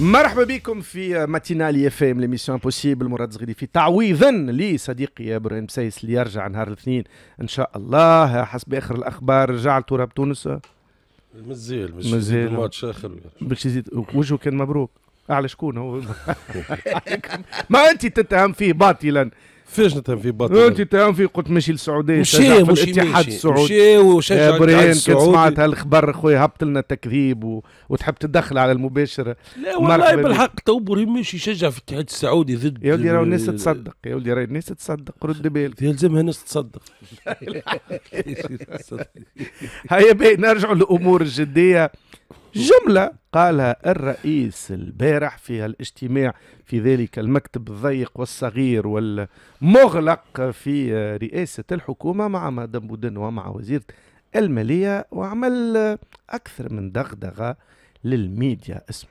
مرحبا بكم في ماتينال اف ام ليميسيون امبوسيبل مراد زغيدي في تعويضا لصديقي ابراهيم سيس اللي يرجع نهار الاثنين ان شاء الله حسب اخر الاخبار رجع لتراب تونس مازال مازال ماتش اخر باش يزيد وجهه كان مبروك على شكون هو ما انت تتهم فيه باطلا فاش نتهم في بطل انت تهم في قلت ماشي للسعوديه مشي في الاتحاد السعودي مشي وشجع برين سمعت هالخبر خويا هبط لنا تكذيب و... وتحب تدخل على المباشره لا والله بالحق تو برين ماشي يشجع في الاتحاد السعودي ضد يا ولدي راهو الناس تصدق يا ولدي راهو الناس تصدق رد بالك يلزمها الناس تصدق هيا باهي نرجعوا للامور الجديه جمله قالها الرئيس البارح في الاجتماع في ذلك المكتب الضيق والصغير والمغلق في رئاسة الحكومة مع مدام بودن ومع وزير المالية وعمل أكثر من دغدغة للميديا اسمه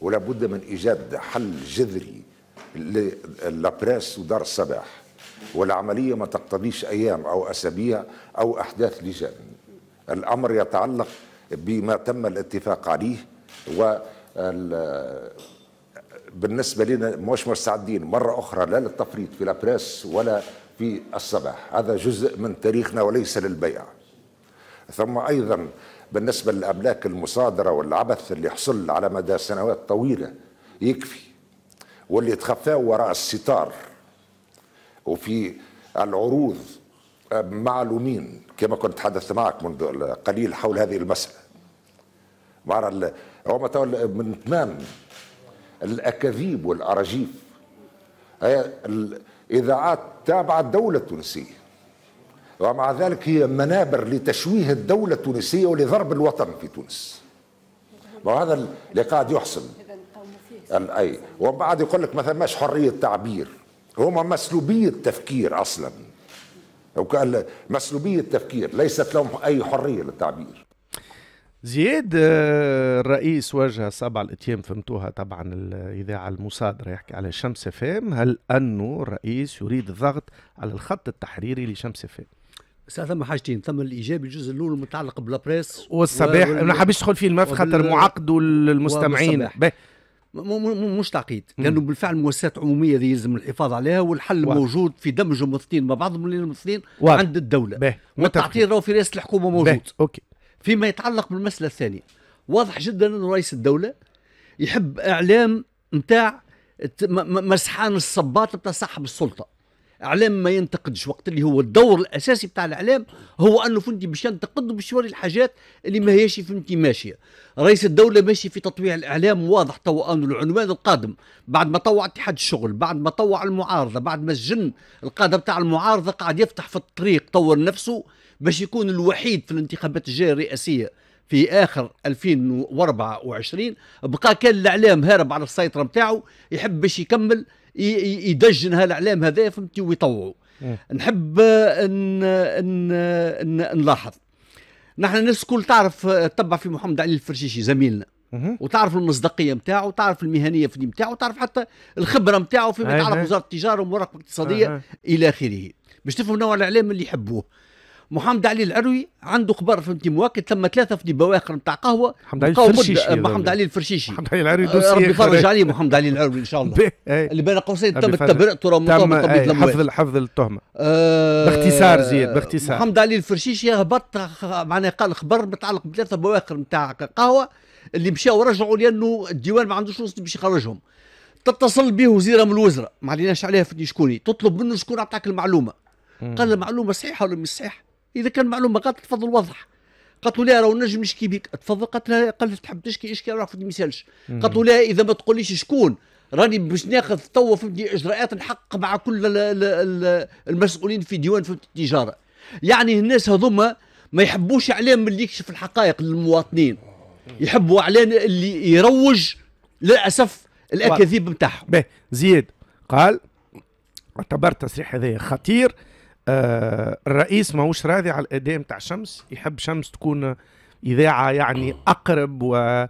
ولا بد من إيجاد حل جذري للابريس ودار الصباح والعملية ما تقتضيش أيام أو أسابيع أو أحداث لجان الأمر يتعلق بما تم الاتفاق عليه و بالنسبه لنا مش مستعدين مره اخرى لا للتفريط في لابريس ولا في الصباح هذا جزء من تاريخنا وليس للبيع ثم ايضا بالنسبه للاملاك المصادره والعبث اللي حصل على مدى سنوات طويله يكفي واللي يتخفاه وراء الستار وفي العروض آه، معلومين كما كنت تحدثت معك منذ قليل حول هذه المسألة معنى هو من تمام الأكاذيب والأراجيف الإذاعات تابعة الدولة التونسية ومع ذلك هي منابر لتشويه الدولة التونسية ولضرب الوطن في تونس وهذا اللي قاعد يحصل اي وبعد يقول لك ما ثماش حريه تعبير هما مسلوبيه التفكير اصلا لو كان مسلوبية التفكير ليست لهم أي حرية للتعبير زياد آه، الرئيس واجه سبع الاتيام فهمتوها طبعا الاذاعه المصادره يحكي على شمس فام هل انه الرئيس يريد الضغط على الخط التحريري لشمس فام ساعة ثم حاجتين ثم الايجابي الجزء الاول المتعلق بلابريس والصباح ما حبيتش ندخل فيه المف خاطر معقد مش تعقيد لانه يعني بالفعل مؤسسات عموميه دي يلزم الحفاظ عليها والحل واحد. موجود في دمج المواطنين مع بعضهم من عند الدوله والتعقيد راهو في رئاسه الحكومه موجود بيه. اوكي فيما يتعلق بالمساله الثانيه واضح جدا انه رئيس الدوله يحب اعلام نتاع مسحان الصباط بتاع صاحب السلطه اعلام ما ينتقدش وقت اللي هو الدور الاساسي بتاع الاعلام هو انه فهمتي باش ينتقد باش يوري الحاجات اللي ما هيش فهمتي ماشيه رئيس الدوله ماشي في تطويع الاعلام واضح توا انه العنوان القادم بعد ما طوع اتحاد الشغل بعد ما طوع المعارضه بعد ما الجن القاده بتاع المعارضه قاعد يفتح في الطريق طور نفسه باش يكون الوحيد في الانتخابات الجايه الرئاسيه في اخر 2024 بقى كان الاعلام هارب على السيطره نتاعو يحب باش يكمل يدجنها الاعلام هذا فهمتي ويطوعوا إيه. نحب ان ان ان نلاحظ نحن الناس الكل تعرف تبع في محمد علي الفرشيشي زميلنا وتعرف المصداقيه نتاعو وتعرف المهنيه في نتاعو وتعرف حتى الخبره نتاعو فيما يتعرف وزاره التجاره والمراقبه الاقتصاديه الى اخره باش تفهم نوع الاعلام اللي يحبوه محمد علي العروي عنده خبر فهمتي مواكد ثم ثلاثه في بواخر نتاع قهوه محمد علي الفرشيشي محمد علي الفرشيشي محمد علي العروي دوسي ربي يفرج عليه محمد علي العروي ان شاء الله اللي بين قوسين تم التبرئه راه تم حفظ حفظ التهمه آه، باختصار زيد باختصار محمد علي الفرشيشي هبط معناها قال خبر متعلق بثلاثه بواخر نتاع قهوه اللي مشاو رجعوا لانه الديوان ما عندوش وسط باش يخرجهم تتصل به وزيره من الوزراء ما عليناش عليها شكوني تطلب منه شكون عطاك المعلومه قال المعلومه صحيحه ولا مش صحيحه اذا كان معلومه قالت تفضل وضح قالت له لا راه النجم نشكي بك تفضل قالت لها قالت تحب تشكي اشكي راه ما يسالش قالت له لا اذا ما تقوليش شكون راني باش ناخذ توا فهمتني اجراءات نحقق مع كل الـ الـ الـ المسؤولين في ديوان في التجاره يعني الناس هذوما ما يحبوش اعلام اللي يكشف الحقائق للمواطنين يحبوا اعلان اللي يروج للاسف الاكاذيب نتاعهم زياد قال اعتبر التصريح هذا خطير آه الرئيس ماهوش راضي على الاداء نتاع شمس يحب شمس تكون اذاعه يعني اقرب و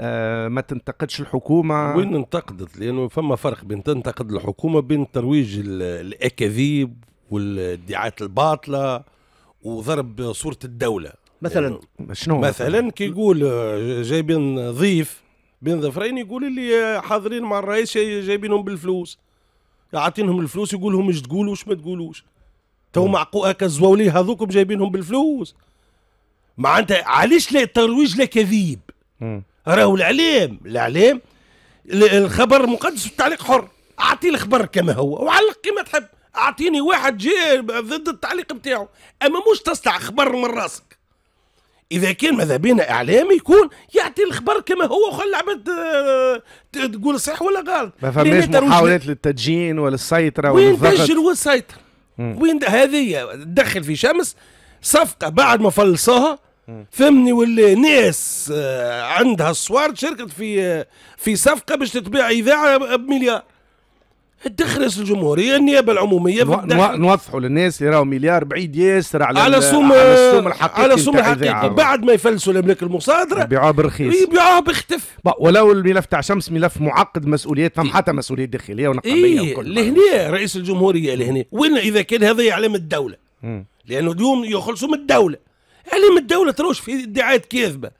آه، ما تنتقدش الحكومه وين انتقدت لانه فما فرق بين تنتقد الحكومه بين ترويج الاكاذيب والادعاءات الباطله وضرب صوره الدوله مثلا يعني شنو مثلا كي يقول آه، جايبين ضيف بين ظفرين يقول اللي حاضرين مع الرئيس جايبينهم بالفلوس يعطينهم الفلوس يقول لهم ايش تقولوا وش ما تقولوش تو معقول هكا الزواولي هذوكم جايبينهم بالفلوس معناتها علاش لا الترويج لا كذيب راهو الاعلام الاعلام الخبر مقدس والتعليق حر اعطي الخبر كما هو وعلق كما تحب اعطيني واحد جاي ضد التعليق بتاعه اما مش تصنع خبر من راسك اذا كان ماذا بينا اعلام يكون يعطي الخبر كما هو وخلي العباد آه، تقول صحيح ولا غلط ما فماش محاولات للتدجين والسيطره والضغط وين تدجن والسيطره وين هذه تدخل في شمس صفقه بعد ما فلصاها فهمني واللي ناس آه، عندها الصور شركت في آه، في صفقه باش تتباع اذاعه بمليار تخرس الجمهوريه النيابه العموميه نوضحوا للناس اللي راهو مليار بعيد ياسر على على سوم على الحقيقي على سوم الحقيقي بعد ما يفلسوا الاملاك المصادره يبيعوها برخيص يبيعوها بختف ولو الملف تاع شمس ملف معقد مسؤوليات فما إيه. حتى مسؤوليات داخليه ونقابيه إيه وكل لهنا رئيس الجمهوريه لهنا وين اذا كان هذا يعلم الدوله م. لانه اليوم يخلصوا من الدوله علم الدوله تروش في ادعاءات كاذبه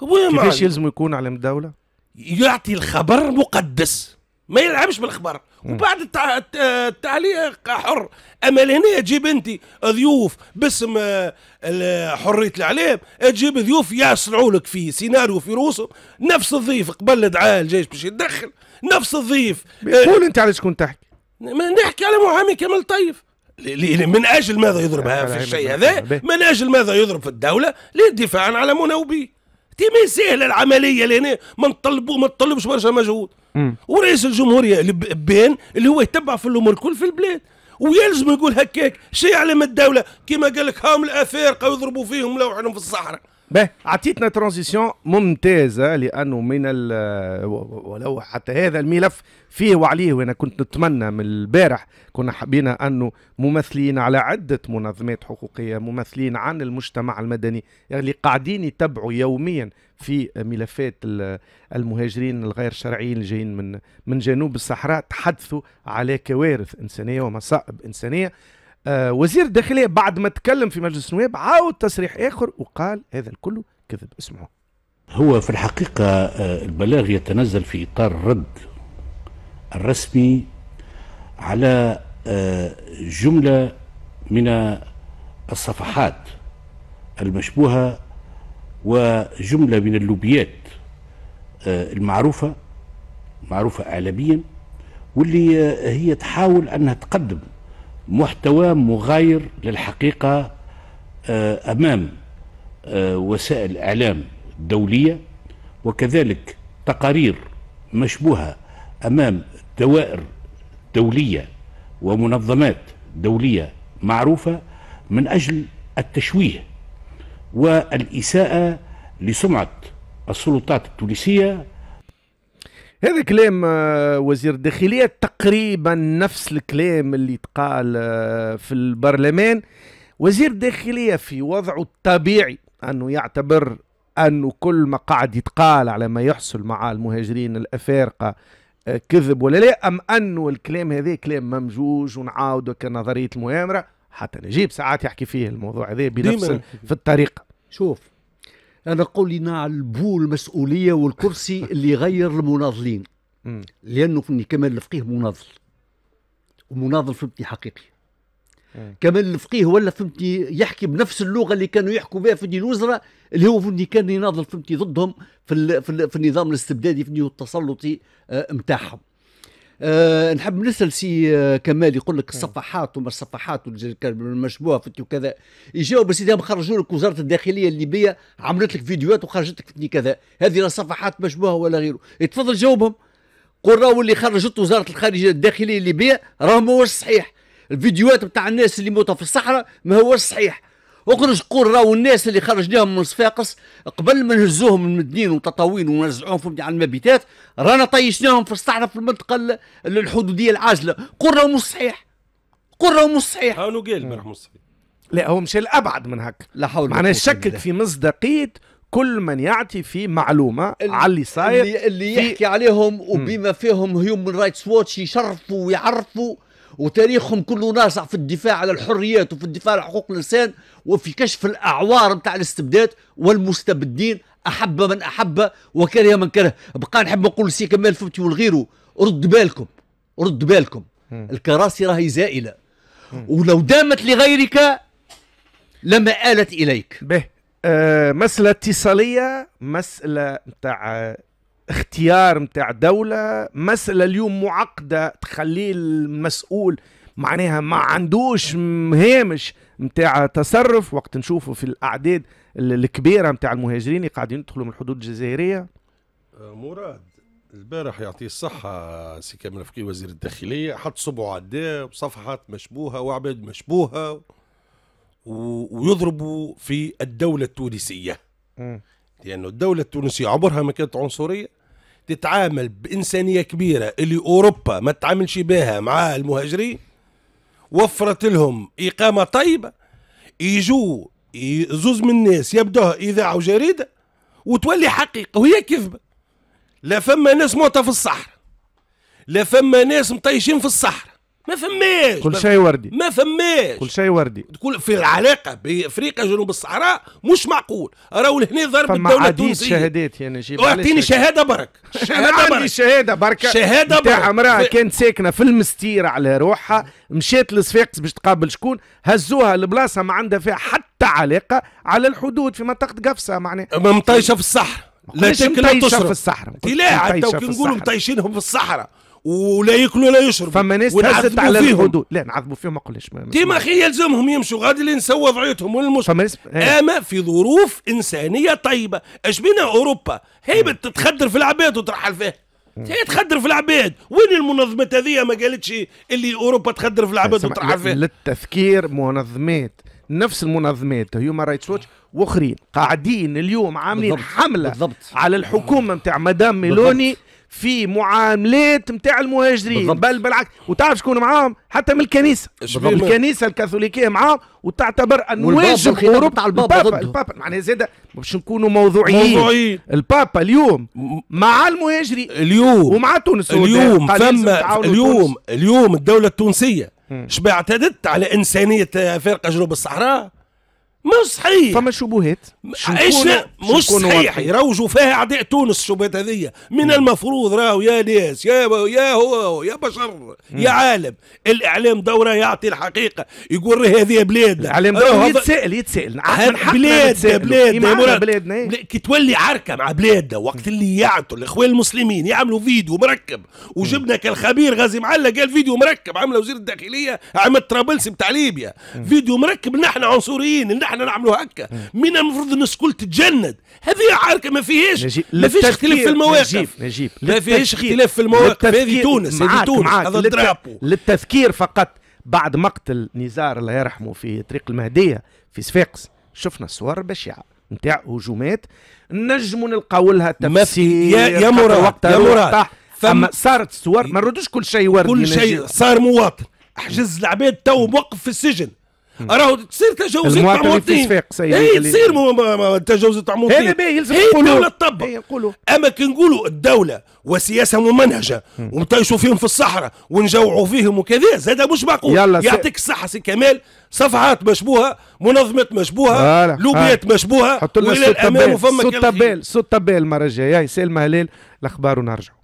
كيفاش يلزم يكون علم الدوله؟ يعطي الخبر مقدس ما يلعبش بالخبر وبعد التعليق حر اما لهنا تجيب انت ضيوف باسم آه، حريه الاعلام تجيب ضيوف يصنعوا لك في سيناريو في روسهم نفس الضيف قبل دعاء الجيش باش يتدخل نفس الضيف آه، قول انت على شكون تحكي نحكي على محامي كامل طيف من اجل ماذا يضرب في الشيء هذا من اجل ماذا يضرب في الدوله للدفاع على مناوبيه تي ما سهله العمليه لهنا ما نطلبوا ما نطلبش برشا مجهود ورئيس الجمهوريه بين اللي هو يتبع في الامور الكل في البلاد ويلزم يقول هكاك شي علم الدوله كما قال لك هاهم الافارقه يضربوا فيهم لوحهم في الصحراء به اعطيتنا ترانزيسيون ممتازه لانه من ولو حتى هذا الملف فيه وعليه وانا كنت نتمنى من البارح كنا حبينا انه ممثلين على عده منظمات حقوقيه ممثلين عن المجتمع المدني اللي يعني قاعدين يتبعوا يوميا في ملفات المهاجرين الغير شرعيين اللي جايين من من جنوب الصحراء تحدثوا على كوارث انسانيه ومصائب انسانيه آه، وزير الداخليه بعد ما تكلم في مجلس النواب عاود تصريح اخر وقال هذا الكل كذب اسمعوا هو في الحقيقه آه، البلاغ يتنزل في اطار الرد الرسمي على آه، جمله من الصفحات المشبوهه وجمله من اللوبيات المعروفه معروفه اعلاميا واللي هي تحاول انها تقدم محتوى مغاير للحقيقة آه، أمام آه، وسائل الإعلام الدولية وكذلك تقارير مشبوهة أمام دوائر دولية ومنظمات دولية معروفة من أجل التشويه والإساءة لسمعة السلطات التونسية هذا كلام آه، وزير الداخلية تقريبا نفس الكلام اللي تقال آه، في البرلمان وزير الداخلية في وضعه الطبيعي أنه يعتبر أنه كل ما قاعد يتقال على ما يحصل مع المهاجرين الأفارقة آه، كذب ولا لا أم أنه الكلام هذا كلام ممجوج ونعاوده كنظرية المؤامرة حتى نجيب ساعات يحكي فيه الموضوع هذا بنفس في الطريقة شوف انا على البو المسؤوليه والكرسي اللي غير المناضلين لانه في كمال الفقيه مناضل ومناضل فهمتني حقيقي كمال الفقيه ولا فهمتني يحكي بنفس اللغه اللي كانوا يحكوا بها في الوزراء اللي هو فهمتني كان يناضل فهمتني ضدهم في, في, في النظام الاستبدادي فهمتني والتسلطي نتاعهم آه أه نحب نسال سي آه، كمال يقول لك نعم. الصفحات وما الصفحات المشبوهه في وكذا يجاوب سيدي خرجوا لك وزاره الداخليه الليبيه عملت لك فيديوهات وخرجت لك كذا هذه لا صفحات مشبوهه ولا غيره تفضل جاوبهم قول راهو اللي خرجت وزاره الخارجيه الداخليه الليبيه راهو ماهوش صحيح الفيديوهات بتاع الناس اللي موتوا في الصحراء ماهوش صحيح اخرج راهو الناس اللي خرجناهم من صفاقس قبل ما نهزوهم من مدنين وتطاوين ونزعوهم في على المبيتات رانا طيشناهم في الصحراء في المنطقه الحدوديه العازله راهو مش صحيح قول راهو مش صحيح هاو قال ما مش صحيح لا هو مش الابعد من هكا لا حول معناه شكك في مصداقيه كل من يعطي في معلومه على اللي صاير اللي, اللي يحكي عليهم وبما فيهم هيومن رايتس ووتش يشرفوا ويعرفوا وتاريخهم كله ناصع في الدفاع على الحريات وفي الدفاع على حقوق الإنسان وفي كشف الأعوار نتاع الاستبداد والمستبدين أحب من أحب وكره من كره بقى نحب نقول سي كمال فوتي والغيره رد بالكم رد بالكم الكراسي راهي زائلة ولو دامت لغيرك لما آلت إليك به أه مسألة اتصالية مسألة نتاع اختيار متاع دولة مسألة اليوم معقدة تخلي المسؤول معناها ما عندوش هامش متاع تصرف وقت نشوفه في الأعداد الكبيرة متاع المهاجرين اللي قاعدين يدخلوا من الحدود الجزائرية آه، مراد البارح يعطيه الصحة سي كامل فقي وزير الداخلية حط صبعه على بصفحات مشبوهة وعباد مشبوهة و... ويضربوا في الدولة التونسية م. لأنه الدولة التونسية عمرها ما كانت عنصرية تتعامل بإنسانية كبيرة اللي أوروبا ما تتعاملش بها مع المهاجرين وفرت لهم إقامة طيبة يجوا زوز من الناس يبدوها إذاعة وجريدة وتولي حقيقة وهي كذبة لا فما ناس موتة في الصحراء لا فما ناس مطيشين في الصحراء ما فماش كل شيء وردي ما فماش كل شيء وردي تقول في العلاقه بافريقيا جنوب الصحراء مش معقول راهو لهنا ضرب الدوله التونسيه شهادات يعني جيب اعطيني شهاده برك شهاده برك عندي شهاده برك شهاده برك تاع امراه في... كانت ساكنه في المستير على روحها مشات لصفاقس باش تقابل شكون هزوها لبلاصه ما عندها فيها حتى علاقه على الحدود في منطقه قفصه معناها مطيشه في الصحراء لا تاكل لا تشرب في الصحراء لا حتى كي نقولوا مطيشينهم في الصحراء ولا ياكلوا ولا يشربوا فما ناس تهزت على الهدوء لا نعذبوا فيهم ما قلناش ديما خي يلزمهم يمشوا غادي اللي نسوا وضعيتهم والمشكل ناس... إيه. اما في ظروف انسانيه طيبه اش بينا اوروبا هي إيه. بتتخدر في العباد وترحل فيها إيه. هي تخدر في العباد وين المنظمات هذه ما قالتش اللي اوروبا تخدر في العباد وترحل فيها للتذكير منظمات نفس المنظمات هيوما رايتس واتش واخرين قاعدين اليوم عاملين بالضبط. حمله بالضبط. على الحكومه نتاع مدام ميلوني بالضبط. في معاملات نتاع المهاجرين بالضبط. بل بالعكس وتعرف شكون معاهم حتى من الكنيسه بالضبط. الكنيسه الكاثوليكيه معاهم وتعتبر ان واجب اوروبا تاع البابا البابا, البابا معناها زاد باش نكونوا موضوعيين موضوعي. البابا اليوم مع المهاجرين اليوم ومع تونس اليوم فما اليوم اليوم الدوله التونسيه شبه اعتدت على انسانيه فرقه جنوب الصحراء مش صحيح فما شبهات ايش مش صحيح يروجوا فيها اعداء تونس الشبهات هذيا من مم. نعم. المفروض راهو يا ناس يا يا هو يا بشر مم. نعم. يا عالم الاعلام دوره يعطي الحقيقه يقول هذه بلادنا الاعلام دوره أه، يتسائل يتسائل نعم، بلادنا بلادنا بلادنا كي تولي عركه مع بلادنا وقت اللي يعطوا الاخوان المسلمين يعملوا فيديو مركب وجبنا كالخبير غازي معلق قال فيديو مركب عمله وزير الداخليه عمل طرابلسي بتاع ليبيا فيديو مركب نحن عنصريين نحن احنا نعملوا هكا من المفروض الناس الكل تتجند هذه عركه ما فيهاش ما فيهاش اختلاف في المواقف نجيب. نجيب. ما فيهاش اختلاف في المواقف هذه تونس هذه تونس هذا الدرابو للتذكير فقط بعد مقتل نزار الله يرحمه في طريق المهديه في صفاقس شفنا الصور بشعه نتاع هجومات نجموا نلقاو لها تفسير يا يا مراد يا مراد فما صارت صور ما نردوش كل شيء ورد كل شيء صار مواطن احجز العباد تو موقف في السجن راهو تصير تجاوزات مع مواطنين اي تصير تجاوزات مع مواطنين هذا باهي يلزم الدوله تطبق إيه، اما كي نقولوا الدوله وسياسه ممنهجه ونطيشوا فيهم في الصحراء ونجوعوا فيهم وكذا زاد مش معقول يعطيك الصحه سي كمال صفحات مشبوهه منظمات مشبوهه لوبيات مشبوهه والى الامام وفما صوت طبال صوت طبال المره الجايه سلمى هلال الاخبار ونرجعوا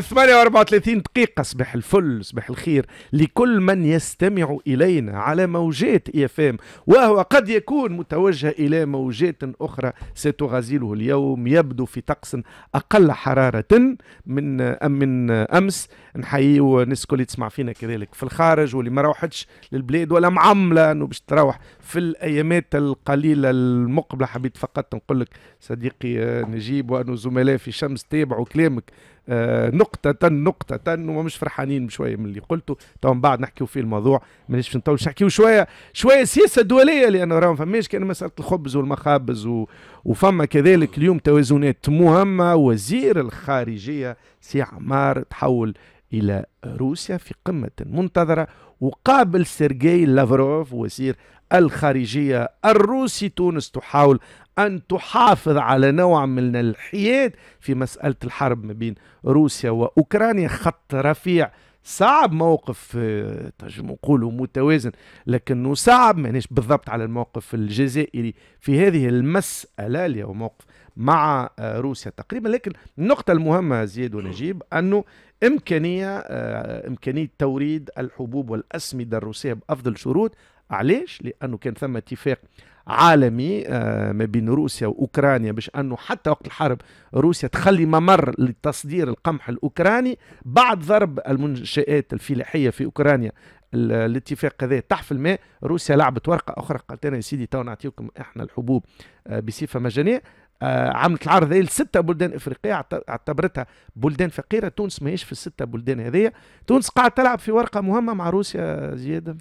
38 دقيقة صباح الفل صباح الخير لكل من يستمع إلينا على موجات اي اف ام وهو قد يكون متوجه إلى موجات أخرى ستغازله اليوم يبدو في طقس أقل حرارة من أم من أمس نحييو الناس الكل تسمع فينا كذلك في الخارج واللي ما روحتش للبلاد ولا معملة أنه باش تروح في الأيامات القليلة المقبلة حبيت فقط نقول لك صديقي نجيب وأنه زملاء في شمس تابعوا كلامك آه، نقطة نقطة ومش فرحانين شوية من اللي قلته تو من بعد نحكيو في الموضوع مانيش باش نطول نحكيو شوية شوية سياسة دولية لأنه راهو فماش كان مسألة الخبز والمخابز و... وفما كذلك اليوم توازنات مهمة وزير الخارجية سي عمار تحول إلى روسيا في قمة منتظرة وقابل سيرجي لافروف وزير الخارجية الروسي تونس تحاول أن تحافظ على نوع من الحياد في مسألة الحرب ما بين روسيا وأوكرانيا خط رفيع صعب موقف آه، تنجم نقولوا متوازن لكنه صعب مانيش بالضبط على الموقف الجزائري في هذه المسألة اللي هو موقف مع آه، روسيا تقريبا لكن النقطة المهمة زياد ونجيب أنه إمكانية آه، إمكانية توريد الحبوب والأسمدة الروسية بأفضل شروط علاش؟ لأنه كان ثم اتفاق عالمي آه، ما بين روسيا واوكرانيا باش انه حتى وقت الحرب روسيا تخلي ممر لتصدير القمح الاوكراني بعد ضرب المنشآت الفلاحيه في اوكرانيا الاتفاق هذا تحت الماء روسيا لعبت ورقه اخرى قالت لنا يا سيدي تو نعطيكم احنا الحبوب آه، بصفه مجانيه آه، عملت العرض هذه لستة بلدان افريقيه اعتبرتها بلدان فقيره تونس ماهيش في الستة بلدان هذه تونس قاعده تلعب في ورقه مهمه مع روسيا زياده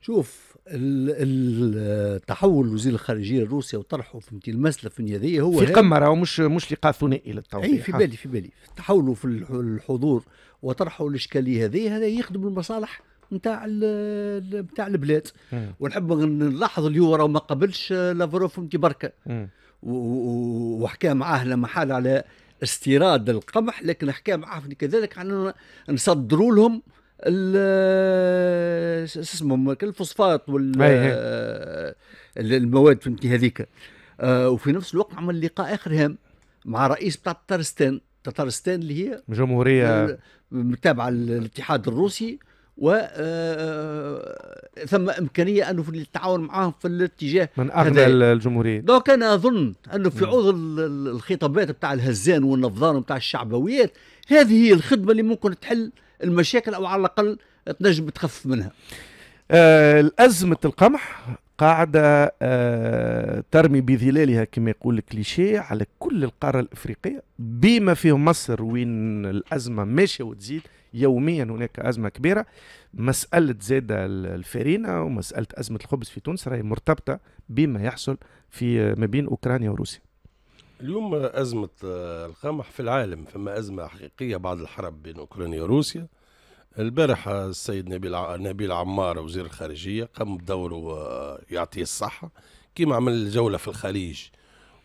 شوف التحول وزير الخارجيه الروسي وطرحه في المساله في هذه هو في قمه راهو مش مش لقاء ثنائي للتوضيح اي في بالي في بالي تحوله في الحضور وطرحه الاشكاليه هذه هذا يخدم المصالح نتاع نتاع البلاد ونحب نلاحظ اليوم راه ما قبلش لافروف فهمتي بركه وحكى معاه لما حال على استيراد القمح لكن حكى معاه كذلك عن نصدروا لهم شو اسمه الفوسفات وال المواد فهمتي هذيك آه، وفي نفس الوقت عمل لقاء اخر هام مع رئيس بتاع تطرستان تطرستان اللي هي جمهوريه تابعه للاتحاد الروسي و آه، آه، ثم امكانيه انه في التعاون معهم في الاتجاه من اغنى الجمهورية دونك انا اظن انه في عوض الخطابات بتاع الهزان والنفضان بتاع الشعبويات هذه هي الخدمه اللي ممكن تحل المشاكل او على الاقل تنجم تخفف منها آه أزمة القمح قاعدة آه ترمي بظلالها كما يقول الكليشيه على كل القارة الإفريقية بما فيه مصر وين الأزمة ماشية وتزيد يوميا هناك أزمة كبيرة مسألة زادة الفارينة ومسألة أزمة الخبز في تونس راهي مرتبطة بما يحصل في آه، ما بين أوكرانيا وروسيا اليوم أزمة آه، القمح في العالم فما أزمة حقيقية بعد الحرب بين أوكرانيا وروسيا البارحة آه، السيد نبيل نبيل عمار وزير الخارجية قام بدوره آه، يعطيه الصحة كيما عمل جولة في الخليج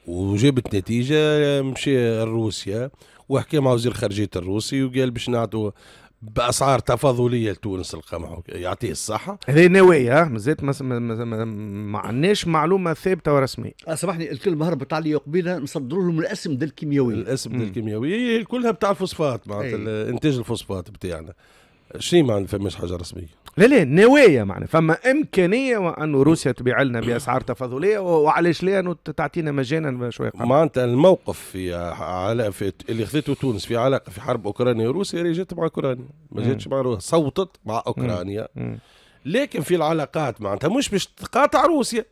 وجابت نتيجة مشي لروسيا وحكى مع وزير الخارجية الروسي وقال باش نعطوا باسعار تفاضليه لتونس القمح يعطيه الصحه هذه نوايا مازالت ما عندناش معلومه ثابته ورسميه آه، سامحني الكلمه هربت اللي قبيله نصدروا لهم الاسم الكيميائي الاسم الكيميائي كلها بتاع الفوسفات معناتها إيه. انتاج الفوسفات بتاعنا شيء ما فماش حاجه رسميه لا لا نوايا معنا فما امكانيه وانه روسيا تبيع لنا باسعار تفاضليه وعلاش لا انه تعطينا مجانا شويه معناتها الموقف في, على في اللي خذته تونس في علاقه في حرب اوكرانيا وروسيا جات مع اوكرانيا ما جاتش مع روسيا صوتت مع اوكرانيا مم. مم. لكن في العلاقات معناتها مش باش تقاطع روسيا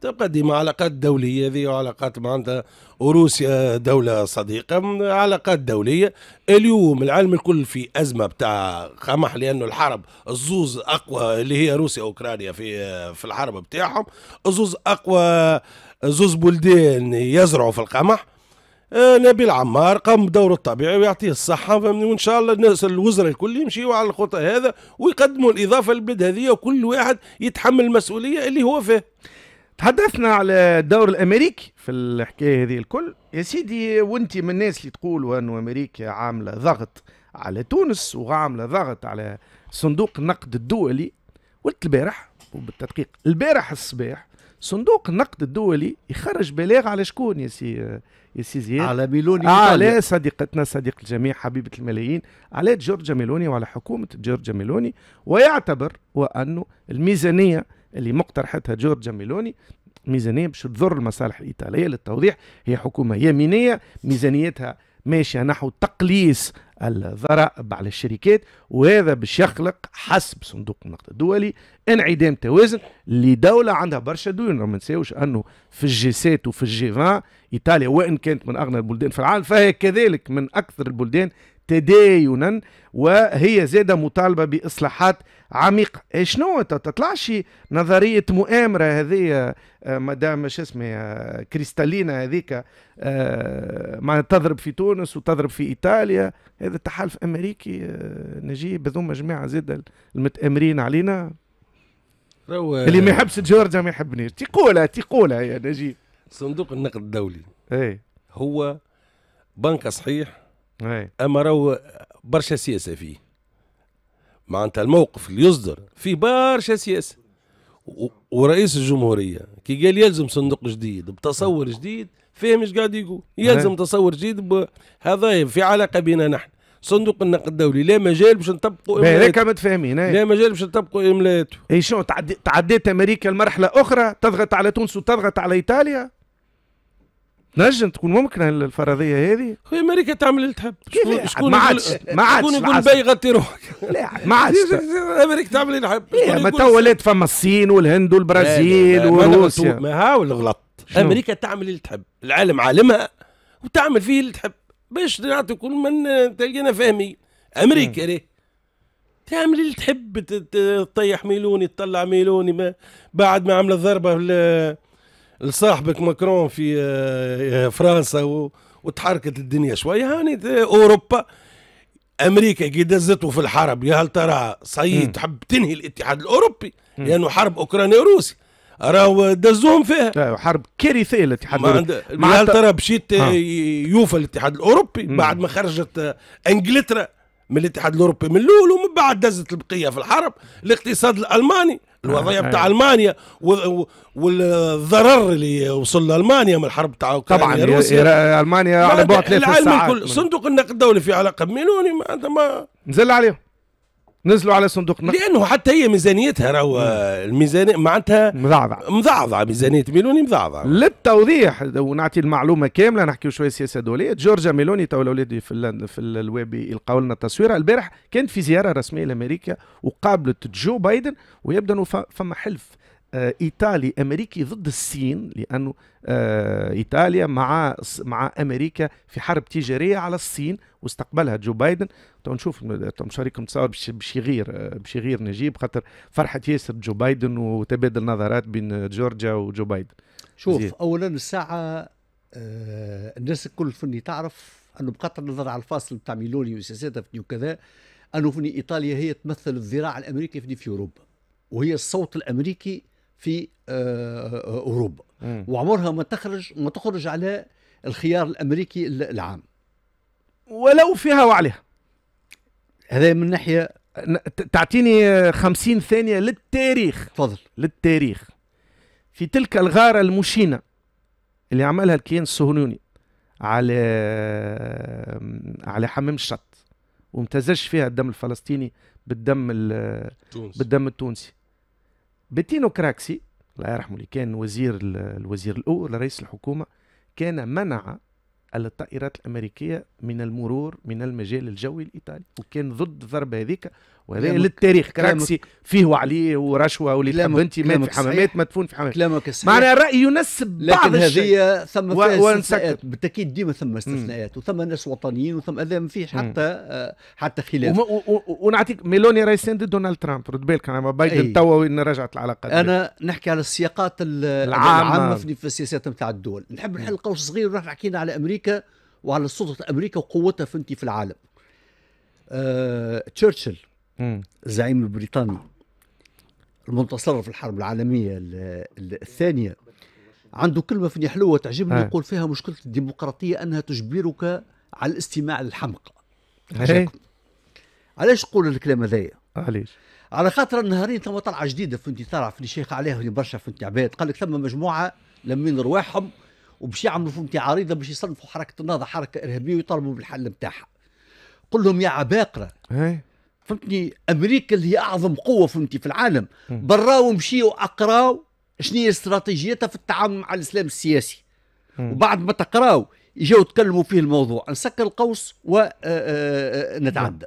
تبقى ديما علاقات دولية ذي وعلاقات معناتها وروسيا دولة صديقة علاقات دولية اليوم العالم الكل في أزمة بتاع قمح لأنه الحرب الزوز أقوى اللي هي روسيا وأوكرانيا في في الحرب بتاعهم الزوز أقوى زوز بلدان يزرعوا في القمح آه، نبيل عمار قام بدوره الطبيعي ويعطيه الصحة وإن شاء الله الناس الوزراء الكل يمشيوا على الخطأ هذا ويقدموا الإضافة للبلد هذه وكل واحد يتحمل المسؤولية اللي هو فيه تحدثنا على الدور الامريكي في الحكايه هذه الكل يا سيدي وانت من الناس اللي تقولوا انه امريكا عامله ضغط على تونس وعامله ضغط على صندوق النقد الدولي قلت البارح وبالتدقيق البارح الصباح صندوق النقد الدولي يخرج بلاغ على شكون يا سي يا سي زياد على ميلوني على صديقتنا صديق الجميع حبيبه الملايين على جورجيا ميلوني وعلى حكومه جورجيا ميلوني ويعتبر وانه الميزانيه اللي مقترحتها جورجا ميلوني ميزانيه باش تضر المصالح الايطاليه للتوضيح هي حكومه يمينيه ميزانيتها ماشيه نحو تقليص الضرائب على الشركات وهذا باش يخلق حسب صندوق النقد الدولي انعدام توازن لدوله عندها برشا ديون ما نساوش انه في الجي 7 وفي الجي 20 ايطاليا وان كانت من اغنى البلدان في العالم فهي كذلك من اكثر البلدان تداينا وهي زادة مطالبة بإصلاحات عميقة إيه شنو تطلعش نظرية مؤامرة هذه آه، مدام شو اسمها كريستالينا هذيك آه، ما تضرب في تونس وتضرب في إيطاليا هذا تحالف أمريكي آه، نجيب هذوما جماعة زادة المتآمرين علينا رو... اللي ما يحبش جورجيا ما يحبنيش تقولها تقولها يا نجيب صندوق النقد الدولي ايه هو بنك صحيح اما راهو برشا سياسه فيه معناتها الموقف اللي يصدر فيه برشا سياسه ورئيس الجمهوريه كي قال يلزم صندوق جديد بتصور جديد فاهم ايش قاعد يقول يلزم تصور جديد هذا في علاقه بينا نحن صندوق النقد الدولي لا مجال باش نطبقوا املاته هذاك متفاهمين لا مجال باش نطبقوا املاته اي شنو تعديت امريكا لمرحله اخرى تضغط على تونس وتضغط على ايطاليا نجم تكون ممكن الفرضيه هذه خويا امريكا تعمل اللي تحب شكون شكون ما عادش شكون يقول باي غطي روحك ما عادش امريكا تعمل اللي تحب إيه، ما تو ولات فما الصين والهند والبرازيل وروسيا ما هاو الغلط امريكا تعمل اللي تحب العالم عالمها وتعمل فيه اللي تحب باش نعطي كل من تلقينا فاهمين امريكا ليه تعمل اللي تحب تطيح ميلوني تطلع ميلوني ما بعد ما عمل الضربه لصاحبك ماكرون في آه، آه، فرنسا وتحركت الدنيا شويه هاني يعني اوروبا امريكا كي دزته في الحرب يا هل ترى صيد تحب تنهي الاتحاد الاوروبي مم. لانه حرب اوكرانيا وروسيا راهو دزوهم فيها حرب كارثيه الاتحاد الاوروبي يا هل ترى مشيت يوفى الاتحاد الاوروبي مم. بعد ما خرجت آه، انجلترا من الاتحاد الاوروبي من الاول ومن بعد دزت البقيه في الحرب الاقتصاد الالماني الوضعيه آه، بتاع آه. المانيا والضرر اللي وصل لالمانيا من الحرب بتاع طبعا روسيا المانيا على بعد ثلاث ساعات العالم الكل صندوق النقد الدولي في علاقه مليوني ما انت ما نزل عليهم نزلوا على صندوق النقد لانه حتى هي ميزانيتها راهو الميزانيه معناتها مضعضعه مضعضعه ميزانيه ميلوني مضعضعه للتوضيح ونعطي المعلومه كامله نحكيو شويه سياسه دوليه جورجا ميلوني تو الاولاد في في الويب يلقاو لنا التصويره البارح كانت في زياره رسميه لامريكا وقابلت جو بايدن ويبدو انه فما حلف آه، ايطالي امريكي ضد الصين لانه آه، ايطاليا مع مع امريكا في حرب تجاريه على الصين واستقبلها جو بايدن تو نشوف مش تصور باش يغير باش يغير نجيب خاطر فرحه ياسر جو بايدن وتبادل نظرات بين جورجيا وجو بايدن شوف زي. اولا الساعه آه الناس الكل فني تعرف انه بقطع النظر على الفاصل بتاع ميلوني وسياساتها وكذا انه فني ايطاليا هي تمثل الذراع الامريكي في اوروبا وهي الصوت الامريكي في آه، آه، اوروبا وعمرها ما تخرج ما تخرج على الخيار الامريكي العام ولو فيها وعليها هذا من ناحيه تعطيني خمسين ثانيه للتاريخ تفضل للتاريخ في تلك الغاره المشينه اللي عملها الكيان الصهيوني على على حمام الشط وامتزج فيها الدم الفلسطيني بالدم التونسي. بالدم التونسي بتينو كراكسي الله يرحمه اللي كان وزير الوزير الاول رئيس الحكومه كان منع الطائرات الامريكيه من المرور من المجال الجوي الايطالي وكان ضد الضربه هذيك للتاريخ كراكسي فيه وعليه ورشوه واللي ولي بنتي مات في حمامات مدفون في حمامات كلامك صحيح معنى الراي ينسب لكن بعض هذه ثم فيها استثناءات بالتاكيد ديما ثم استثناءات وثم ناس وطنيين وثم هذا ما فيش حتى آه، حتى خلاف ونعطيك ميلوني رئيسين ضد دونالد ترامب رد بالك انا بايدن توا رجعت العلاقات انا نحكي على السياقات العامه في السياسات نتاع الدول نحب نحل قوس صغير ونروح حكينا على امريكا وعلى سلطه امريكا وقوتها فهمتي في العالم آه، تشرشل الزعيم البريطاني المنتصر في الحرب العالمية الثانية عنده كلمة في حلوة تعجبني يقول فيها مشكلة الديمقراطية أنها تجبرك على الاستماع للحمق إيه. علاش تقول الكلام هذايا؟ آه، علاش؟ على خاطر النهارين ثم طلعه جديده انتي طلع اللي شيخ عليها في برشا انتي عباد قال لك ثم مجموعه لمين رواحهم وباش يعملوا فهمتي عريضه باش يصنفوا حركه النهضه حركه ارهابيه ويطالبوا بالحل نتاعها قل لهم يا عباقره إيه. فهمتني امريكا اللي هي اعظم قوه فهمتني في العالم براو مشيو اقراو شنو هي استراتيجيتها في التعامل مع الاسلام السياسي وبعد ما تقراو يجوا تكلموا فيه الموضوع نسكر القوس ونتعدى آه، آه، آه، نعم.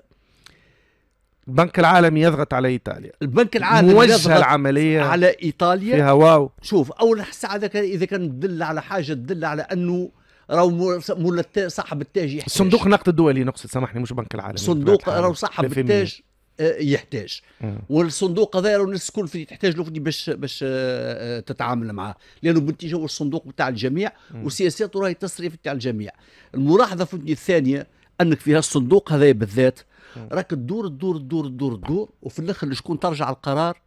البنك العالمي يضغط على ايطاليا البنك العالمي يضغط العمليه على ايطاليا فيها واو شوف اول حس اذا كان تدل على حاجه تدل على انه راهو مول صاحب التاج يحتاج صندوق النقد الدولي نقصد سامحني مش بنك العالم صندوق راهو صاحب التاج آه، يحتاج والصندوق هذا الناس الكل تحتاج له باش باش آه، آه، تتعامل معاه لانه بالنتيجه هو الصندوق بتاع الجميع وسياساته راهي تصريف بتاع الجميع الملاحظه فهمتني الثانيه انك في هالصندوق هذا بالذات راك تدور تدور تدور تدور تدور وفي الاخر شكون ترجع القرار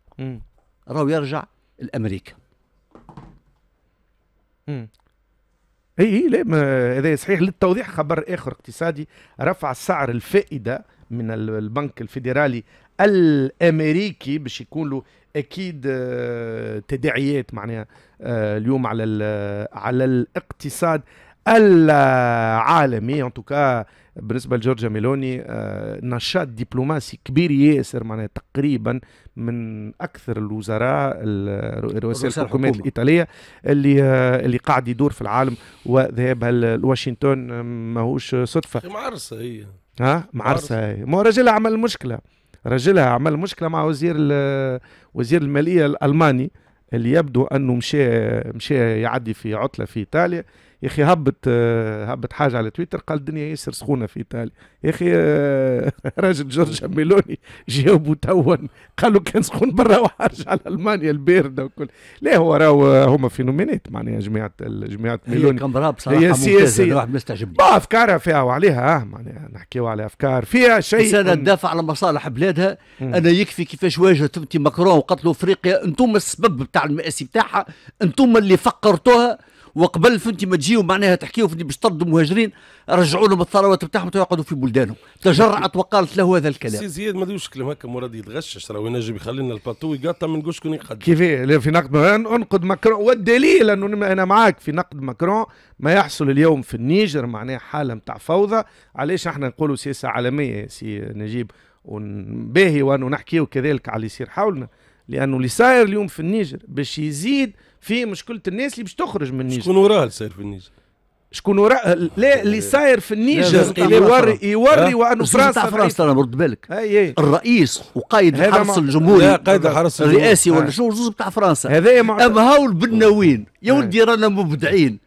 راهو يرجع الامريكا اي اي ليه هذا صحيح للتوضيح خبر اخر اقتصادي رفع سعر الفائده من البنك الفيدرالي الامريكي باش يكون له اكيد آه، تداعيات معناها آه، اليوم على على الاقتصاد العالمي ان توكا بالنسبه لجورجيا ميلوني آه، نشاط دبلوماسي كبير ياسر معناها تقريبا من اكثر الوزراء رؤساء الحكومات الايطاليه اللي آه، اللي قاعد يدور في العالم وذهابها لواشنطن آه، ماهوش صدفه معرسه هي ها معرسه هي ما رجلها عمل مشكله رجلها عمل مشكله مع وزير وزير الماليه الالماني اللي يبدو انه مشى مشى يعدي في عطله في ايطاليا يا اخي هبط آه، هبط حاجه على تويتر قال الدنيا ياسر سخونه في ايطاليا يا اخي آه، راجل جورج ميلوني جاوبوا توا قالوا كان سخون برا وحرج على المانيا البارده وكل لا هو راهو آه، هما فينومينات معناها جماعه جماعه ميلوني هي بصراحه هي سياسيه الواحد مستعجب افكارها فيها وعليها معناها نحكيو على افكار فيها شيء انسانه تدافع على مصالح بلادها انا يكفي كيفاش واجهت تبتي ماكرون وقتلوا افريقيا انتم السبب بتاع المآسي بتاعها انتم اللي فقرتوها وقبل فهمتي ما تجيو معناها تحكيو فهمتي باش طردوا مهاجرين رجعوا لهم الثروات بتاعهم ويقعدوا في بلدانهم تجرأت وقالت له هذا الكلام سي زياد ما ديوش كلام هكا مراد يتغشش راه ينجم يخلي لنا الباتو يقطع من نقولش كون يقدم كيف في نقد انقد ماكرون والدليل انه انا معاك في نقد ماكرون ما يحصل اليوم في النيجر معناها حاله نتاع فوضى علاش احنا نقولوا سياسه عالميه سي نجيب ونباهي وانه نحكيو كذلك على اللي يصير حولنا لانه اللي صاير اليوم في النيجر باش يزيد في مشكله الناس اللي باش تخرج من النيجر شكون وراه اللي صاير في النيجر شكون وراه لا اللي صاير في النيجر يوري يوري وانه فرنسا فرنسا انا برد بالك الرئيس وقائد الحرس الجمهوري لا قائد الحرس الرئاسي ولا شو جزء بتاع فرنسا هذايا اما هاو البناوين يا ولدي رانا مبدعين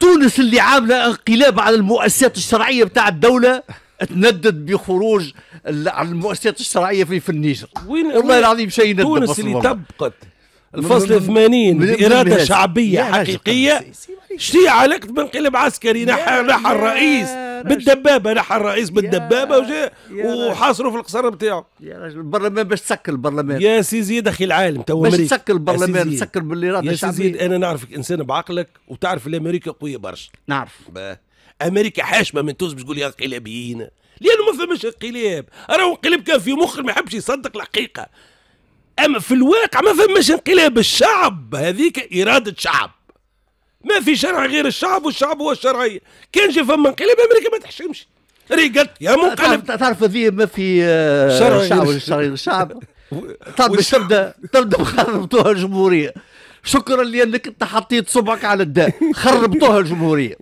تونس اللي عامله انقلاب على المؤسسات الشرعيه بتاع الدوله تندد بخروج على المؤسسات الشرعيه في, في النيجر وين والله العظيم شيء تونس اللي طبقت الفصل 80 بإرادة شعبية حقيقية شتي علاقة بانقلاب عسكري نحى نحى الرئيس بالدبابة نحى الرئيس بالدبابة وجا وحاصروا في القصر بتاعه يا راجل البرلمان باش تسكر البرلمان يا سي زيد أخي العالم تو باش تسكر البرلمان تسكر بالإرادة الشعبيه يا سي زيد أنا نعرفك إنسان بعقلك وتعرف إن أمريكا قوية برشا نعرف أمريكا حاشمة من تونس باش تقول يا انقلابيين لأنه ما فماش انقلاب راهو انقلاب كان في مخ ما يحبش يصدق الحقيقة اما في الواقع ما فماش انقلاب الشعب هذيك اراده شعب ما في شرع غير الشعب والشعب هو الشرعيه كان جا فما انقلاب امريكا ما تحشمش ريقت يا منقلب تعرف هذه ما في آه، شرع الشعب والشرعيه الشعب طب تبدا تبدا خربتوها الجمهوريه شكرا لانك انت حطيت صبعك على الداء خربتوها الجمهوريه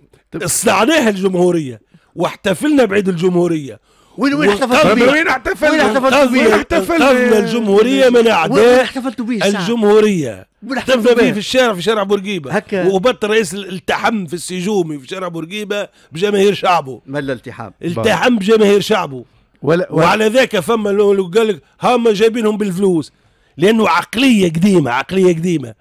صنعناها الجمهوريه واحتفلنا بعيد الجمهوريه وين وين احتفلت بيه؟ وين احتفلت وين احتفلت بيه؟ وين احتفلت الجمهورية من أعداء احتفلتوا بيه الجمهورية احتفلنا بيه في الشارع في شارع بورقيبة هكا وبط الرئيس التحم في السجومي في شارع بورقيبة بجماهير شعبه ملا التحام التحم بجماهير شعبه ولا ولا وعلى ذاك فما قال لك هما جايبينهم بالفلوس لأنه عقلية قديمة عقلية قديمة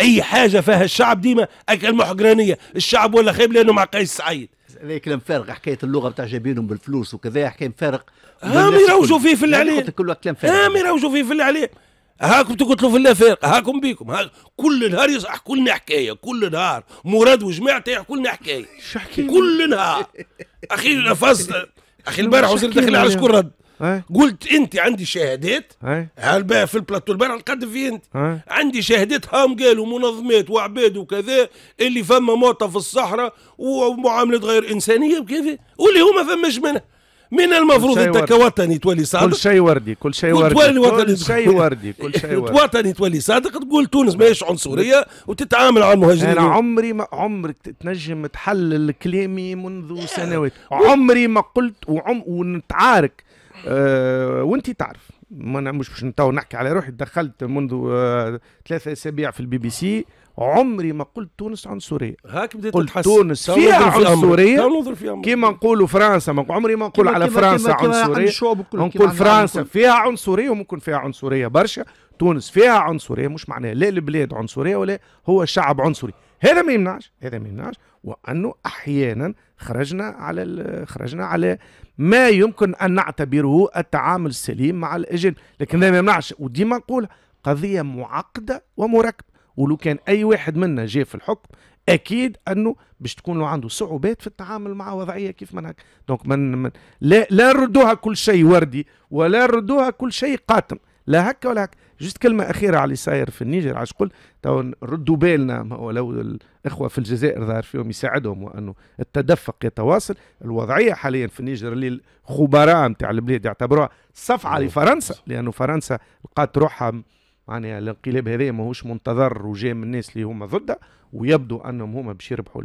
أي حاجة فيها الشعب ديما أكل محقرانية الشعب ولا خيب لأنه مع قيس سعيد هذا كلام فارغ حكايه اللغه بتاع جايبينهم بالفلوس وكذا حكايه فارغ هم يروجوا فيه في اللي عليه هم يروجوا فيه في عليه هاكم تقتلوا في فارق هاكم بيكم هاك كل نهار يحكوا لنا حكايه كل نهار مراد وجماعته يحكوا لنا حكايه كل نهار اخي نفس اخي البارح وصلت داخل على شكون رد إيه؟ قلت انت عندي شهادات إيه؟ هل في البلاتو البارح القدم في انت إيه؟ عندي شهادات هام قالوا منظمات وعباد وكذا اللي فما موتى في الصحراء ومعاملات غير انسانيه وكذا واللي هما فماش منها من المفروض انت كوطني تولي صادق كل شيء وردي كل شيء وردي كل شيء وردي كل شيء وردي وطني تولي صادق تقول تونس ماهيش عنصريه وتتعامل على المهاجرين انا عمري ما عمرك تنجم تحلل كلامي منذ سنوات عمري ما قلت وعم ونتعارك آه، وانت تعرف ما انا مش باش تو نحكي على روحي دخلت منذ آه، ثلاثة اسابيع في البي بي سي عمري ما قلت تونس عنصريه هاك بديت قلت تحس تونس فيها عنصريه كيما نقولوا فرنسا ما عمري ما نقول على فرنسا عنصريه نقول فرنسا فيها عنصريه وممكن فيها عنصريه برشا تونس فيها عنصريه مش معناها لا البلاد عنصريه ولا هو الشعب عنصري هذا ما يمنعش هذا ما يمنعش وانه احيانا خرجنا على خرجنا على ما يمكن ان نعتبره التعامل السليم مع الاجانب لكن ما يمنعش وديما نقول قضيه معقده ومركبه ولو كان اي واحد منا جاء في الحكم اكيد انه باش تكون له عنده صعوبات في التعامل مع وضعيه كيف ما هكا دونك من, من لا لا ردوها كل شيء وردي ولا ردوها كل شيء قاتم لا هكا ولا هكا جست كلمة أخيرة على اللي صاير في النيجر عاش قل تو ردوا بالنا ولو الإخوة في الجزائر ظهر فيهم يساعدهم وأنه التدفق يتواصل الوضعية حاليا في النيجر اللي الخبراء نتاع البلاد يعتبروها صفعة لفرنسا لأنه فرنسا لقات روحها معناها الانقلاب هذا ماهوش منتظر وجاي من الناس اللي هما ضده ويبدو أنهم هما باش يربحوا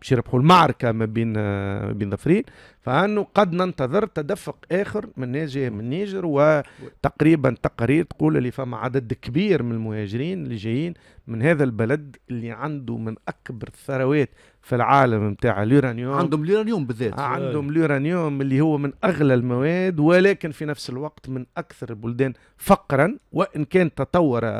باش يربحوا المعركه ما بين ما آه، بين ظفرين فانه قد ننتظر تدفق اخر من ناجي من النيجر وتقريبا تقارير تقول اللي فما عدد كبير من المهاجرين اللي جايين من هذا البلد اللي عنده من اكبر الثروات في العالم نتاع اليورانيوم عندهم اليورانيوم بالذات آه، عندهم اليورانيوم اللي هو من اغلى المواد ولكن في نفس الوقت من اكثر البلدان فقرا وان كان تطور آه،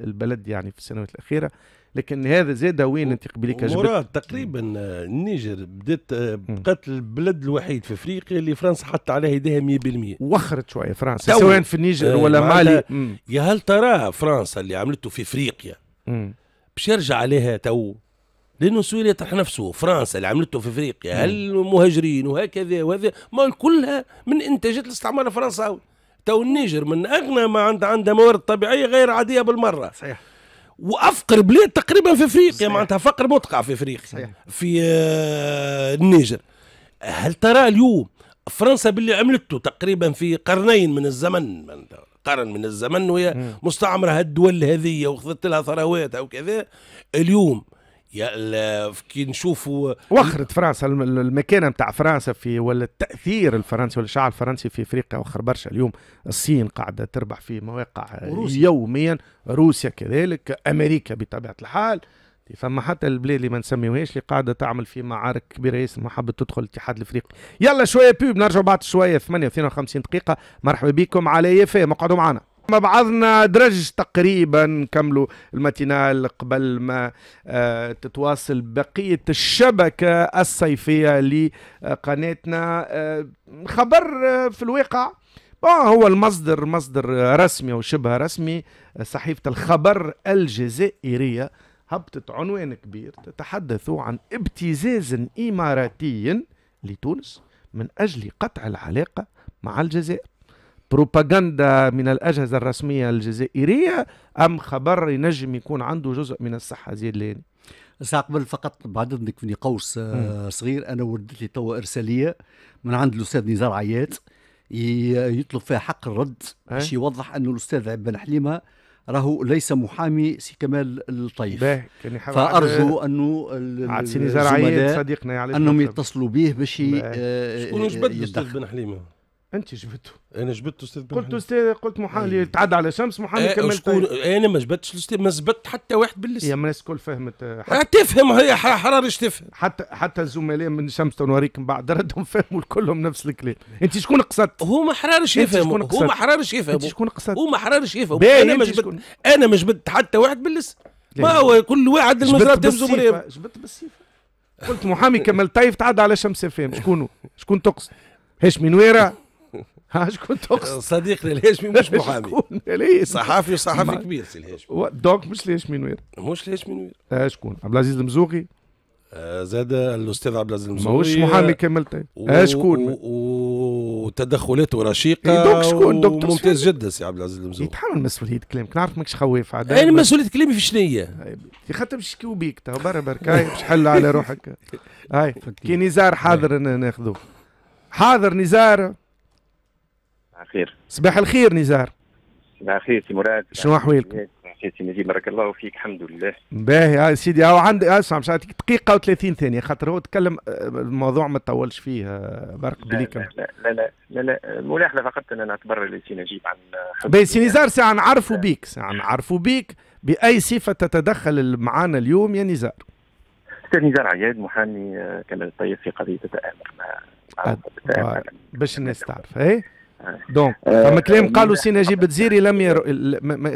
البلد يعني في السنوات الاخيره لكن هذا زاد وين انت قبليك مراد تقريبا النيجر آه، بدات آه، بقات البلد الوحيد في افريقيا اللي فرنسا حط عليها يديها 100% وخرت شويه فرنسا سواء في النيجر آه، ولا مالي يا هل ترى فرنسا اللي عملته في افريقيا باش يرجع عليها تو لانه سوريا طرح نفسه فرنسا اللي عملته في افريقيا هل المهاجرين وهكذا وهذا ما كلها من انتاجات الاستعمار الفرنساوي تو النيجر من اغنى ما عندها عندها موارد طبيعيه غير عاديه بالمره صحيح وافقر بلاد تقريبا في افريقيا معناتها فقر متقع في افريقيا في آه، النيجر هل ترى اليوم فرنسا باللي عملته تقريبا في قرنين من الزمن قرن من الزمن وهي مستعمره هالدول هذه وخذت لها ثرواتها وكذا اليوم يا كي نشوفوا وخرت فرنسا المكانه نتاع فرنسا في ولا التاثير الفرنسي ولا الشعب الفرنسي في افريقيا وخر برشا اليوم الصين قاعده تربح في مواقع روسيا. يوميا روسيا كذلك امريكا بطبيعه الحال فما حتى البلاد اللي ما نسميوهاش اللي قاعده تعمل في معارك كبيره ياسر ما حبت تدخل الاتحاد الافريقي يلا شويه بيب نرجع بعد شويه 58 دقيقه مرحبا بكم على يفا اقعدوا معنا مع بعضنا درج تقريبا كملوا الماتينال قبل ما آه، تتواصل بقية الشبكة الصيفية لقناتنا آه، خبر آه، في الواقع هو المصدر مصدر رسمي أو شبه رسمي صحيفة الخبر الجزائرية هبطت عنوان كبير تتحدث عن ابتزاز إماراتي لتونس من أجل قطع العلاقة مع الجزائر بروباغندا من الأجهزة الرسمية الجزائرية أم خبر ينجم يكون عنده جزء من الصحة زيد ساعة قبل فقط بعد اذنك في قوس آه، صغير انا وردت لي توا ارساليه من عند الاستاذ نزار عيات يطلب فيها حق الرد إيه؟ باش يوضح انه الاستاذ عبان حليمه راهو ليس محامي سي كمال الطيف فارجو انه عاد سي نزار عيات صديقنا انهم يتصلوا به باش شكون جبد الاستاذ بن حليمه انت جبته انا جبته استاذ قلت استاذ قلت محامي أيه. تعدى على شمس محامي آه كملت شكون طيب. إيه، انا ما جبتش الاستاذ ما زبطت حتى واحد باللسان يا الناس الكل فهمت حتى تفهم هي حرارة تفهم حتى حتى الزملاء من شمس تنوريك من بعد ردهم فهموا كلهم نفس الكلام انت شكون قصدت ما حرارش يفهموا ما حرارش يفهموا انت شكون قصدت ما حرارش يفهموا انا ما جبت انا ما جبت حتى واحد باللسان ما هو كل واحد المزرعه تبزو جبت بالسيف قلت محامي كمال طيف تعدى على شمس فهم شكونه شكون تقصد هاشمي نويره شكون تقصد صديقنا الهاشمي مش محامي ليه صحافي صحافي كبير سي الهاشمي دونك مش الهاشمي نوير مش الهاشمي نوير آه، شكون عبد العزيز المزوقي آه، زاد الاستاذ عبد العزيز المزوقي ماهوش محامي كامل طيب. و... آه، شكون وتدخلاته رشيقه إيه، دونك شكون دونك ممتاز جدا سي عبد العزيز المزوقي يتحمل إيه، مسؤوليه كلامك نعرف ماكش خواف عاد انا يعني مسؤوليه كلامي في شنو هي؟ خاطر باش يشكيو بيك تو برا بركاي باش حل على روحك هاي كي نزار حاضر نعم. ناخذوه حاضر نزار صباح الخير صباح الخير نزار صباح الخير سي مراد شنو احوالك؟ سي نجيب بارك الله فيك الحمد لله باهي يا آه، سيدي هاو آه، عندي آه، اسمع مش عارف دقيقه و30 ثانيه خاطر هو تكلم الموضوع ما تطولش فيه برك بليك لا لا لا لا, لا, لا ملاحظه فقط انا اعتبر سي نجيب عن باهي سي نزار ساعه نعرفوا بيك ساعه نعرفوا بيك باي صفه تتدخل معنا اليوم يا نزار استاذ نزار عياد محامي كان طيب في قضيه تتآمر مع باش الناس تعرف ايه دونك آه، فما كلام آه، قالوا سي نجيب تزيري لم ير...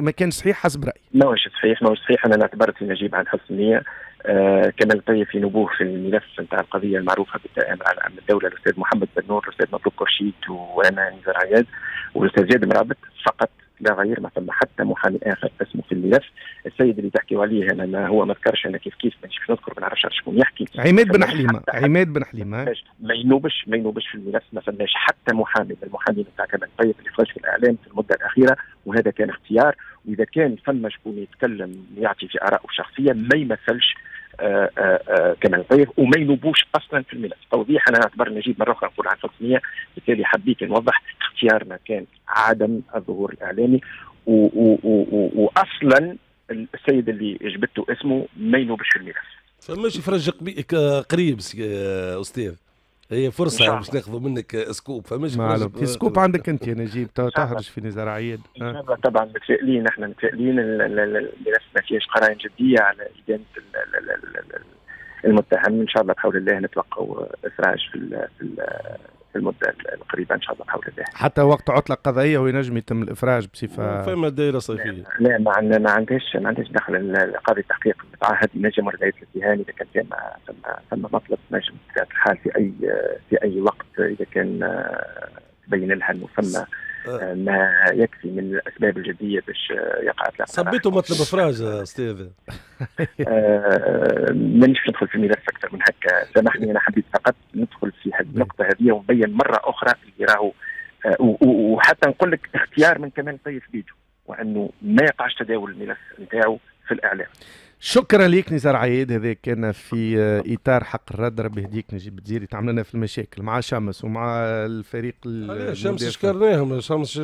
ما كانش صحيح حسب رايي ماهوش صحيح ماهوش صحيح انا سي نجيب عن حسن نيه آه كما لقي في نبوه في الملف نتاع القضيه المعروفه على امن الدوله الاستاذ محمد بن نور الاستاذ مطلوب كرشيد وانا نزار عياد والاستاذ زياد مرابط فقط لا غير ما ثم حتى محامي اخر اسمه في الملف السيد اللي تحكيوا عليه انا ما هو ما ذكرش انا كيف كيف مش نذكر ما نعرفش شكون يحكي عماد بن حليمه عماد بن حليمه ما ينوبش ما ينوبش في الملف ما فماش حتى محامي المحامي نتاع كمال طيب اللي خرج في الاعلام في المده الاخيره وهذا كان اختيار واذا كان فما شكون يتكلم يعطي في ارائه الشخصيه ما يمثلش كما الطيب وما ينوبوش اصلا في الملف توضيح انا اعتبر نجيب مره اخرى نقول عن الفلسطينيه بالتالي حبيت نوضح اختيارنا كان عدم الظهور الاعلامي واصلا السيد اللي جبته اسمه ما ينوبش في الملف فماش فرج قريب استاذ هي فرصه باش ناخذوا منك سكوب فمش معلوم في سكوب عندك انت يا نجيب تهرج في نزار عيد طبعا متفائلين احنا متفائلين الملف ما فيهاش قرائن جديه على ادانه المتهم ان شاء الله بحول الله نتلقوا اسراج في الـ في في المده القريبه ان شاء الله حول الله حتى وقت عطله قضائيه وينجم يتم الافراج بصفه فما دائره صيفيه. لا نعم، نعم، ما ما عندهاش ما عندهاش دخل قاضي التحقيق متعهد ينجم ولا الاتهام اذا كان ثم ثم مطلب نجم الحال في اي في اي وقت اذا كان آه، تبين لها انه ثم آه. آه، ما يكفي من الاسباب الجديه باش آه، يقع اطلاق صبيتوا مطلب افراج استاذ مانيش ندخل في ملف اكثر من هكا سامحني انا حبيت فقط ندخل في نعم. النقطه هذه ونبين مره اخرى اللي راهو وحتى نقول لك اختيار من كمان طيف بيتو وانه ما يقعش تداول الملف نتاعو في الاعلام شكرا ليك نزار عيد هذا كان في آه، اطار حق الرد ربي يهديك نجيب بتزيري تعمل لنا في المشاكل مع شمس ومع الفريق شمس شكرناهم شمس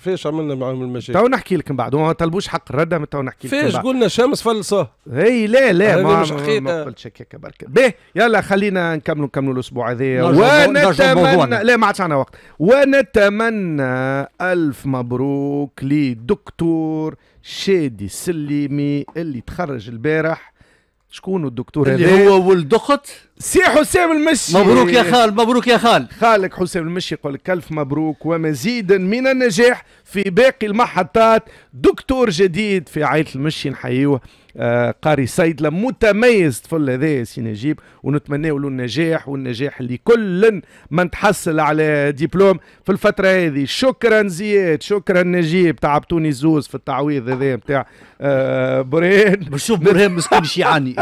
فاش عملنا معهم المشاكل تو نحكي لكم بعد ما طلبوش حق الرد ما تو نحكي لكم فاش قلنا شمس فلصه اي لا لا ما قلتش هكاك برك باه يلا خلينا نكملوا نكملوا الاسبوع هذا ونتمنى لا ما عادش عندنا وقت ونتمنى الف مبروك لدكتور شادي سليمي اللي تخرج البارح شكون الدكتور هذا اللي هو ولد اخت سي حسام المشي مبروك يا خال مبروك يا خال خالك حسام المشي يقول لك الف مبروك ومزيدا من النجاح في باقي المحطات دكتور جديد في عائله المشي نحييوه آه، قاري صيدلة متميز الطفل هذا سي نجيب ونتمناو له النجاح والنجاح اللي كل من تحصل على دبلوم في الفترة هذه شكرا زياد شكرا نجيب تعبتوني زوز في التعويض هذا نتاع آه، برهان بشوف برهان مسكين عني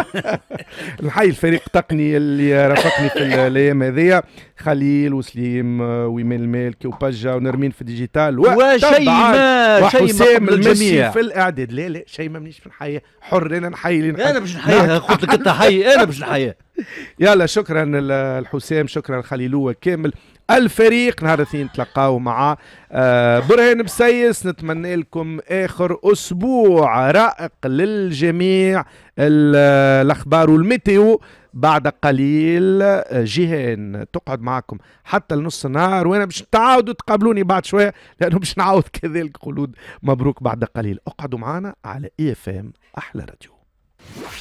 نحيي الفريق التقني اللي رافقني في الايام هذه خليل وسليم آه، ويميل المالكي وباجا ونرمين في ديجيتال وشيء ما شيء ما الجميع في الإعداد لا لا شيء ما منيش في الحياة حر أنا نحيي أنا باش نحييها قلت لك أنت حي أنا باش نحييها يلا شكرا الحسام شكرا خليلوة كامل الفريق نهار الاثنين تلقاو مع آه، برهان بسيس نتمنى لكم اخر اسبوع رائق للجميع الاخبار والميتيو بعد قليل آه، جيهان تقعد معكم حتى لنص النهار وانا باش تعاودوا تقابلوني بعد شويه لانه باش نعاود كذلك خلود مبروك بعد قليل اقعدوا معنا على اي اف ام احلى راديو